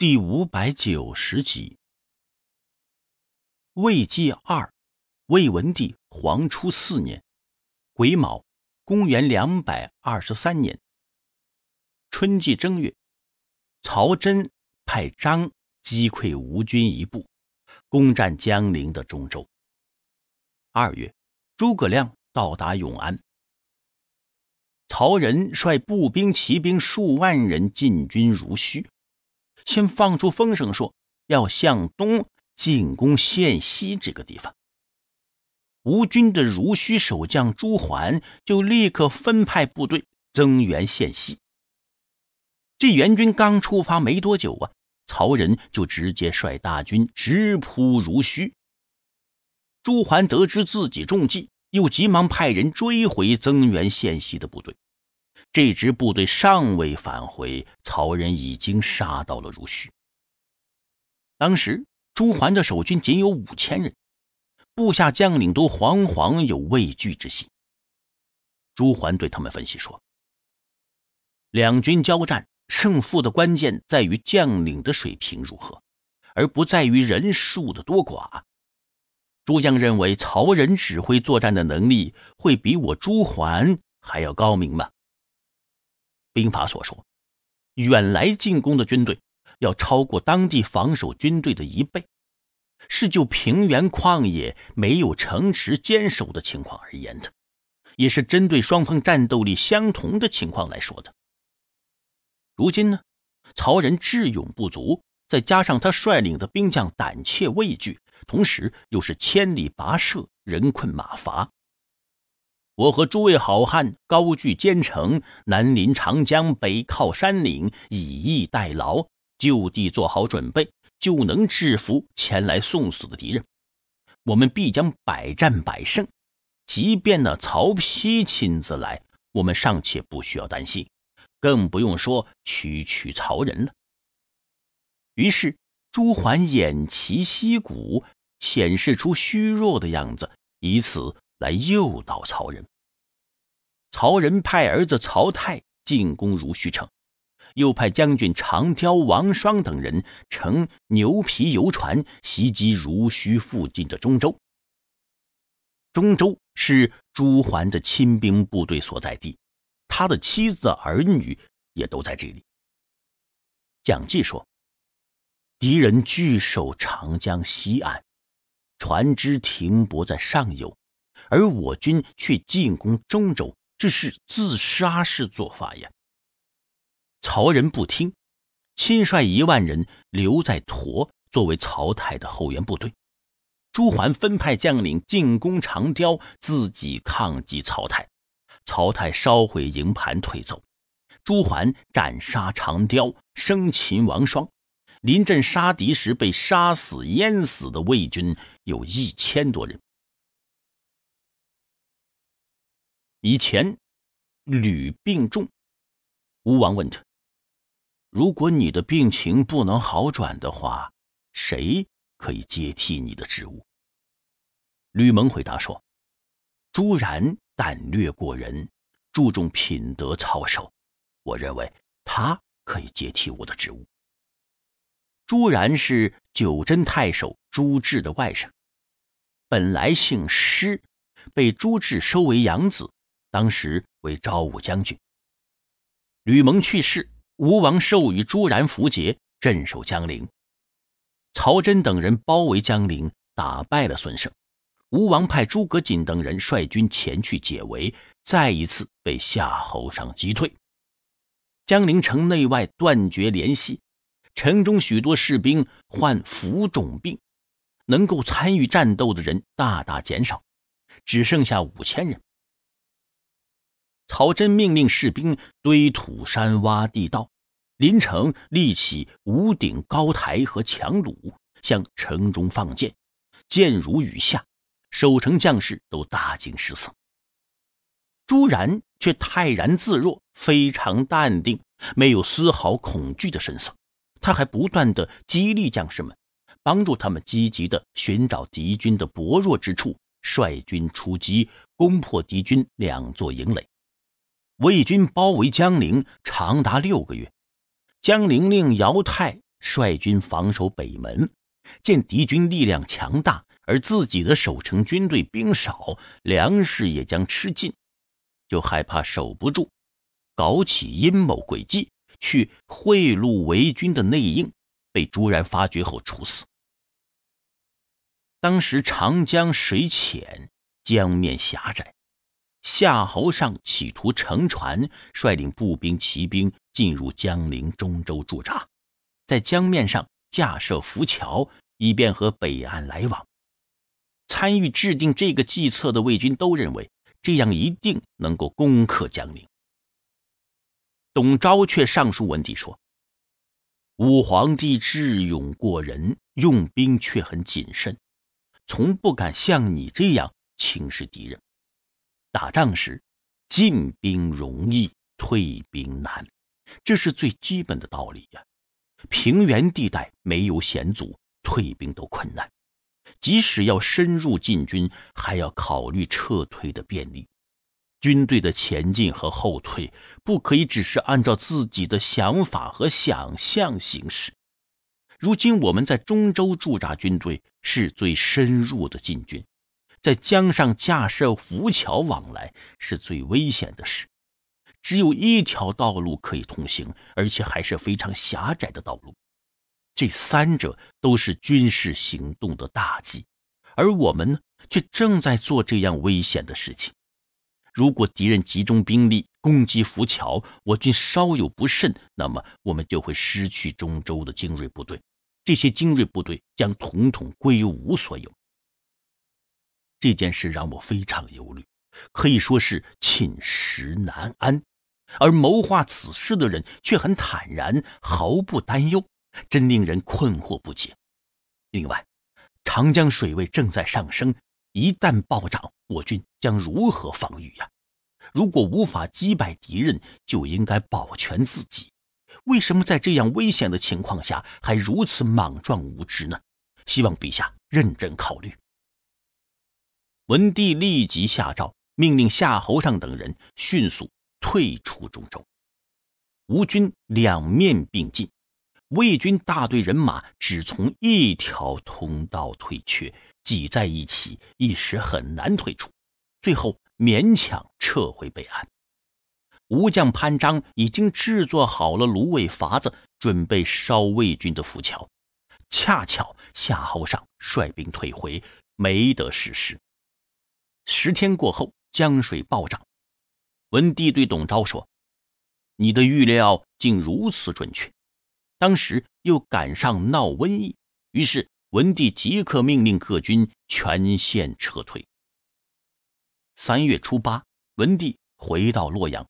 第五百九十集。魏纪二，魏文帝黄初四年，癸卯，公元两百二十三年，春季正月，曹真派张击溃吴军一部，攻占江陵的中州。二月，诸葛亮到达永安。曹仁率步兵骑兵数万人进军如须，先放出风声说要向东进攻县西这个地方，吴军的濡须守将朱桓就立刻分派部队增援县西。这援军刚出发没多久啊，曹仁就直接率大军直扑濡须。朱桓得知自己中计，又急忙派人追回增援县西的部队。这支部队尚未返回，曹仁已经杀到了如许。当时朱桓的守军仅有五千人，部下将领都惶惶有畏惧之心。朱桓对他们分析说：“两军交战，胜负的关键在于将领的水平如何，而不在于人数的多寡。”诸将认为曹仁指挥作战的能力会比我朱桓还要高明吗？兵法所说，远来进攻的军队要超过当地防守军队的一倍，是就平原旷野没有城池坚守的情况而言的，也是针对双方战斗力相同的情况来说的。如今呢，曹仁智勇不足，再加上他率领的兵将胆怯畏惧，同时又是千里跋涉，人困马乏。我和诸位好汉高踞坚城，南临长江，北靠山岭，以逸待劳，就地做好准备，就能制服前来送死的敌人。我们必将百战百胜。即便那曹丕亲自来，我们尚且不需要担心，更不用说区区曹仁了。于是，朱桓偃旗息鼓，显示出虚弱的样子，以此来诱导曹仁。曹仁派儿子曹泰进攻濡须城，又派将军长刁、王双等人乘牛皮游船袭击濡须附近的中州。中州是朱桓的亲兵部队所在地，他的妻子儿女也都在这里。蒋济说：“敌人据守长江西岸，船只停泊在上游，而我军却进攻中州。”这是自杀式做法呀！曹仁不听，亲率一万人留在驼作为曹太的后援部队。朱桓分派将领进攻长刁，自己抗击曹太。曹太烧毁营盘退走，朱桓斩杀长刁，生擒王双。临阵杀敌时被杀死、淹死的魏军有一千多人。以前，吕病重，吴王问他：“如果你的病情不能好转的话，谁可以接替你的职务？”吕蒙回答说：“朱然胆略过人，注重品德操守，我认为他可以接替我的职务。”朱然是九真太守朱志的外甥，本来姓施，被朱志收为养子。当时为昭武将军。吕蒙去世，吴王授予朱然符节镇守江陵。曹真等人包围江陵，打败了孙胜。吴王派诸葛瑾等人率军前去解围，再一次被夏侯尚击退。江陵城内外断绝联系，城中许多士兵患浮肿病，能够参与战斗的人大大减少，只剩下五千人。曹真命令士兵堆土山、挖地道，林城立起五顶高台和墙橹，向城中放箭，箭如雨下，守城将士都大惊失色。朱然却泰然自若，非常淡定，没有丝毫恐惧的神色。他还不断的激励将士们，帮助他们积极的寻找敌军的薄弱之处，率军出击，攻破敌军两座营垒。魏军包围江陵长达六个月，江陵令姚泰率军防守北门，见敌军力量强大，而自己的守城军队兵少，粮食也将吃尽，就害怕守不住，搞起阴谋诡计去贿赂魏军的内应，被朱然发觉后处死。当时长江水浅，江面狭窄。夏侯尚企图乘船率领步兵、骑兵进入江陵中州驻扎，在江面上架设浮桥，以便和北岸来往。参与制定这个计策的魏军都认为，这样一定能够攻克江陵。董昭却上书文帝说：“武皇帝智勇过人，用兵却很谨慎，从不敢像你这样轻视敌人。”打仗时，进兵容易，退兵难，这是最基本的道理呀。平原地带没有险阻，退兵都困难，即使要深入进军，还要考虑撤退的便利。军队的前进和后退，不可以只是按照自己的想法和想象行事。如今我们在中州驻扎军队，是最深入的进军。在江上架设浮桥往来是最危险的事，只有一条道路可以通行，而且还是非常狭窄的道路。这三者都是军事行动的大忌，而我们呢，却正在做这样危险的事情。如果敌人集中兵力攻击浮桥，我军稍有不慎，那么我们就会失去中州的精锐部队，这些精锐部队将统统归无所有。这件事让我非常忧虑，可以说是寝食难安。而谋划此事的人却很坦然，毫不担忧，真令人困惑不解。另外，长江水位正在上升，一旦暴涨，我军将如何防御呀？如果无法击败敌人，就应该保全自己。为什么在这样危险的情况下还如此莽撞无知呢？希望陛下认真考虑。文帝立即下诏，命令夏侯尚等人迅速退出中州。吴军两面并进，魏军大队人马只从一条通道退却，挤在一起，一时很难退出，最后勉强撤回北岸。吴将潘璋已经制作好了芦苇筏子，准备烧魏军的浮桥。恰巧夏侯尚率兵退回，没得实施。十天过后，江水暴涨。文帝对董昭说：“你的预料竟如此准确。”当时又赶上闹瘟疫，于是文帝即刻命令各军全线撤退。三月初八，文帝回到洛阳。